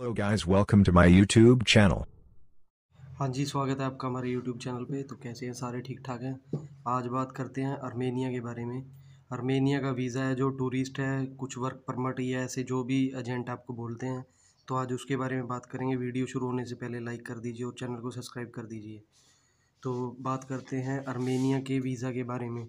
hello guys welcome to my YouTube channel हाँ जी स्वागत है आपका हमारे यूट्यूब चैनल पे तो कैसे हैं सारे ठीक ठाक हैं आज बात करते हैं आर्मेनिया के बारे में आर्मेनिया का वीज़ा है जो टूरिस्ट है कुछ वर्क परमिट या ऐसे जो भी एजेंट आपको बोलते हैं तो आज उसके बारे में बात करेंगे वीडियो शुरू होने से पहले लाइक कर दीजिए और चैनल को सब्सक्राइब कर दीजिए तो बात करते हैं आर्मेनिया के वीज़ा के बारे में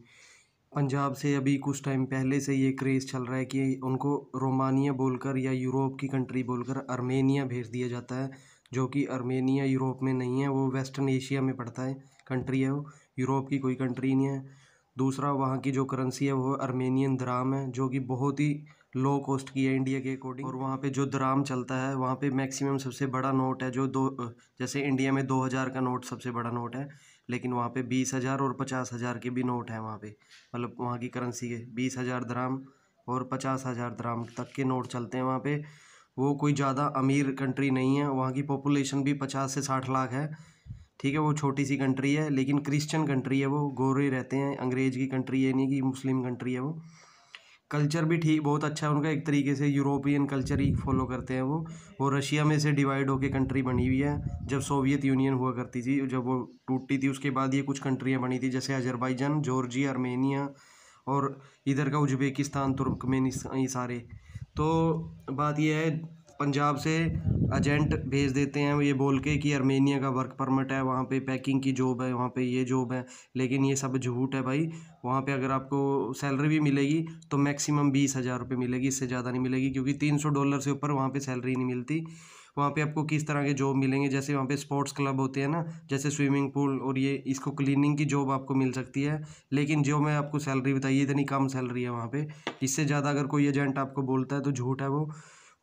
पंजाब से अभी कुछ टाइम पहले से ये क्रेज़ चल रहा है कि उनको रोमानिया बोलकर या यूरोप की कंट्री बोलकर आर्मेनिया भेज दिया जाता है जो कि आर्मेनिया यूरोप में नहीं है वो वेस्टर्न एशिया में पड़ता है कंट्री है वो यूरोप की कोई कंट्री नहीं है दूसरा वहाँ की जो करेंसी है वो अर्मेनियन द्राम है जो कि बहुत ही लो कॉस्ट की है इंडिया के अकॉर्डिंग और वहाँ पे जो दराम चलता है वहाँ पे मैक्सिमम सबसे बड़ा नोट है जो दो जैसे इंडिया में दो हज़ार का नोट सबसे बड़ा नोट है लेकिन वहाँ पे बीस हज़ार और पचास हज़ार के भी नोट हैं वहाँ पे मतलब वहाँ की करेंसी के बीस हज़ार दराम और पचास हज़ार दराम तक के नोट चलते हैं वहाँ पर वो कोई ज़्यादा अमीर कंट्री नहीं है वहाँ की पॉपुलेशन भी पचास से साठ लाख है ठीक है वो छोटी सी कंट्री है लेकिन क्रिश्चियन कंट्री है वो गोरे रहते हैं अंग्रेज़ की कंट्री है नहीं कि मुस्लिम कंट्री है वो कल्चर भी ठीक बहुत अच्छा है उनका एक तरीके से यूरोपियन कल्चर ही फॉलो करते हैं वो वो रशिया में से डिवाइड होकर कंट्री बनी हुई है जब सोवियत यूनियन हुआ करती थी जब वो टूटी थी उसके बाद ये कुछ कंट्रियाँ बनी थी जैसे अजरबैजान जॉर्जी आर्मेनिया और इधर का उज्बेकिस्तान तुर्कमेनिस्तान ये सारे तो बात यह है पंजाब से एजेंट भेज देते हैं ये बोल के कि आर्मेनिया का वर्क परमिट है वहाँ पे पैकिंग की जॉब है वहाँ पे ये जॉब है लेकिन ये सब झूठ है भाई वहाँ पे अगर आपको सैलरी भी मिलेगी तो मैक्सिमम बीस हज़ार रुपये मिलेगी इससे ज़्यादा नहीं मिलेगी क्योंकि तीन सौ डॉलर से ऊपर वहाँ पर सैलरी नहीं मिलती वहाँ पे आपको किस तरह के जॉब मिलेंगे जैसे वहाँ पे स्पोर्ट्स क्लब होते हैं ना जैसे स्विमिंग पूल और ये इसको क्लीनिंग की जॉब आपको मिल सकती है लेकिन जो मैं आपको सैलरी बताई इतनी कम सैलरी है वहाँ पर इससे ज़्यादा अगर कोई एजेंट आपको बोलता है तो झूठ है वो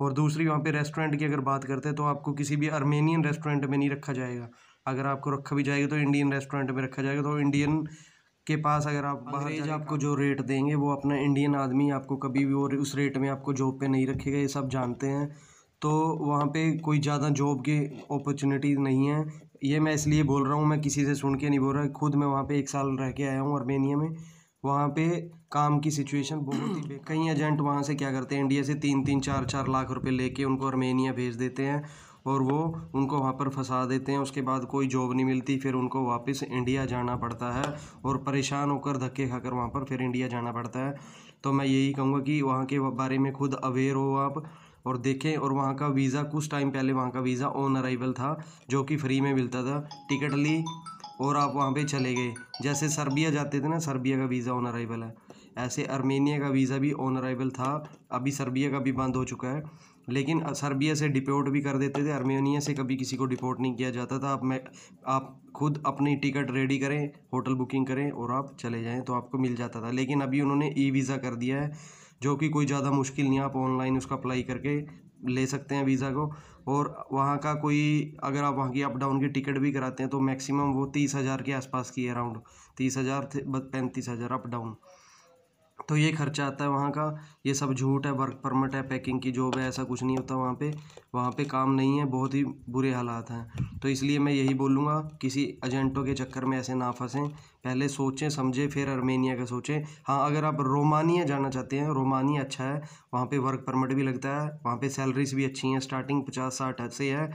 और दूसरी वहाँ पे रेस्टोरेंट की अगर बात करते हैं तो आपको किसी भी अर्मेनियन रेस्टोरेंट में नहीं रखा जाएगा अगर आपको रखा भी जाएगा तो इंडियन रेस्टोरेंट में रखा जाएगा तो इंडियन के पास अगर आप बाहर आपको जो रेट देंगे वो अपना इंडियन आदमी आपको कभी भी वो उस रेट में आपको जॉब पर नहीं रखेगा ये सब जानते हैं तो वहाँ पर कोई ज़्यादा जॉब की अपॉर्चुनिटी नहीं है ये मैं इसलिए बोल रहा हूँ मैं किसी से सुन के नहीं बोल रहा खुद मैं वहाँ पर एक साल रह के आया हूँ अर्मेनिया में वहाँ पे काम की सिचुएशन बहुत ही कई एजेंट वहाँ से क्या करते हैं इंडिया से तीन तीन चार चार लाख रुपए लेके उनको आर्मेनिया भेज देते हैं और वो उनको वहाँ पर फंसा देते हैं उसके बाद कोई जॉब नहीं मिलती फिर उनको वापस इंडिया जाना पड़ता है और परेशान होकर धक्के खाकर वहाँ पर फिर इंडिया जाना पड़ता है तो मैं यही कहूँगा कि वहाँ के बारे में खुद अवेयर हो आप और देखें और वहाँ का वीज़ा कुछ टाइम पहले वहाँ का वीज़ा ऑन अराइवल था जो कि फ्री में मिलता था टिकट ली और आप वहाँ पे चले गए जैसे सर्बिया जाते थे ना सर्बिया का वीज़ा ऑन अराइवल है ऐसे आर्मेनिया का वीज़ा भी ऑन अराइवल था अभी सर्बिया का भी बंद हो चुका है लेकिन सर्बिया से डिपोर्ट भी कर देते थे आर्मेनिया से कभी किसी को डिपोर्ट नहीं किया जाता था आप मैं आप खुद अपनी टिकट रेडी करें होटल बुकिंग करें और आप चले जाएँ तो आपको मिल जाता था लेकिन अभी उन्होंने ई वीज़ा कर दिया है जो कि कोई ज़्यादा मुश्किल नहीं आप ऑनलाइन उसका अप्लाई करके ले सकते हैं वीज़ा को और वहाँ का कोई अगर आप वहाँ की अप डाउन की टिकट भी कराते हैं तो मैक्सिमम वो तीस हज़ार के आसपास की है अराउंड तीस हज़ार पैंतीस हज़ार अप डाउन तो ये खर्चा आता है वहाँ का ये सब झूठ है वर्क परमिट है पैकिंग की जॉब है ऐसा कुछ नहीं होता वहाँ पे वहाँ पे काम नहीं है बहुत ही बुरे हालात हैं तो इसलिए मैं यही बोलूँगा किसी एजेंटों के चक्कर में ऐसे ना फंसें पहले सोचें समझें फिर अर्मेनिया का सोचें हाँ अगर आप रोमानिया जाना चाहते हैं रोमानिया अच्छा है वहाँ पर वर्क परमिट भी लगता है वहाँ पर सैलरीज भी अच्छी हैं स्टार्टिंग पचास साठ ऐसे है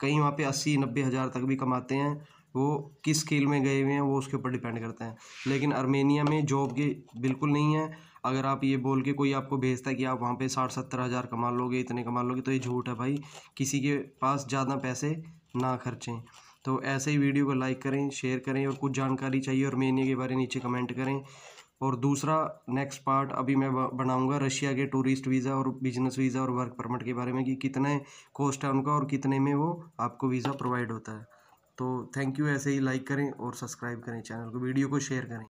कहीं वहाँ पर अस्सी नब्बे हज़ार तक भी कमाते हैं वो किस स्केल में गए हुए हैं वो उसके ऊपर डिपेंड करता है लेकिन आर्मेनिया में जॉब की बिल्कुल नहीं है अगर आप ये बोल के कोई आपको भेजता है कि आप वहाँ पे साठ सत्तर हज़ार कमा लोगे इतने कमा लोगे तो ये झूठ है भाई किसी के पास ज़्यादा पैसे ना खर्चें तो ऐसे ही वीडियो को लाइक करें शेयर करें और कुछ जानकारी चाहिए आर्मेनिया के बारे में नीचे कमेंट करें और दूसरा नेक्स्ट पार्ट अभी मैं बनाऊंगा रशिया के टूरिस्ट वीज़ा और बिजनेस वीज़ा और वर्क परमिट के बारे में कि कितने कॉस्ट है उनका और कितने में वो आपको वीज़ा प्रोवाइड होता है तो थैंक यू ऐसे ही लाइक करें और सब्सक्राइब करें चैनल को वीडियो को शेयर करें